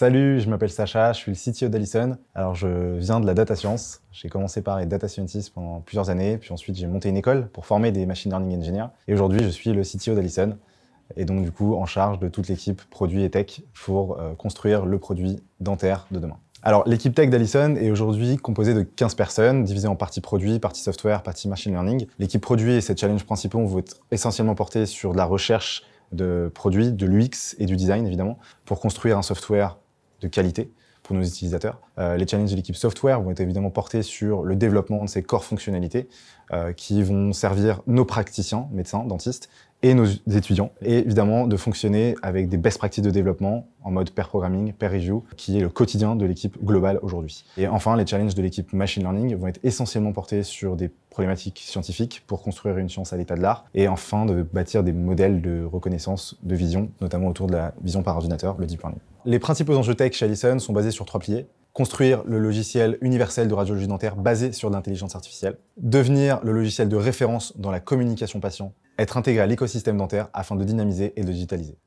Salut, je m'appelle Sacha, je suis le CTO d'Alison. Alors je viens de la data science. J'ai commencé par être data scientist pendant plusieurs années, puis ensuite j'ai monté une école pour former des machine learning engineers. Et aujourd'hui, je suis le CTO d'Alison, et donc du coup en charge de toute l'équipe produit et tech pour euh, construire le produit dentaire de demain. Alors l'équipe tech d'Alison est aujourd'hui composée de 15 personnes, divisées en partie produit, partie software, partie machine learning. L'équipe produit et ses challenges principaux vont être essentiellement portés sur de la recherche de produits, de l'UX et du design évidemment, pour construire un software de qualité pour nos utilisateurs. Euh, les challenges de l'équipe software vont être évidemment portés sur le développement de ces corps fonctionnalités euh, qui vont servir nos praticiens, médecins, dentistes, et nos étudiants, et évidemment de fonctionner avec des best practices de développement en mode pair programming, pair review, qui est le quotidien de l'équipe globale aujourd'hui. Et enfin, les challenges de l'équipe machine learning vont être essentiellement portés sur des problématiques scientifiques pour construire une science à l'état de l'art, et enfin de bâtir des modèles de reconnaissance de vision, notamment autour de la vision par ordinateur, le deep learning. Les principaux enjeux tech chez Allison sont basés sur trois piliers construire le logiciel universel de radiologie dentaire basé sur l'intelligence artificielle, devenir le logiciel de référence dans la communication patient être intégré à l'écosystème dentaire afin de dynamiser et de digitaliser.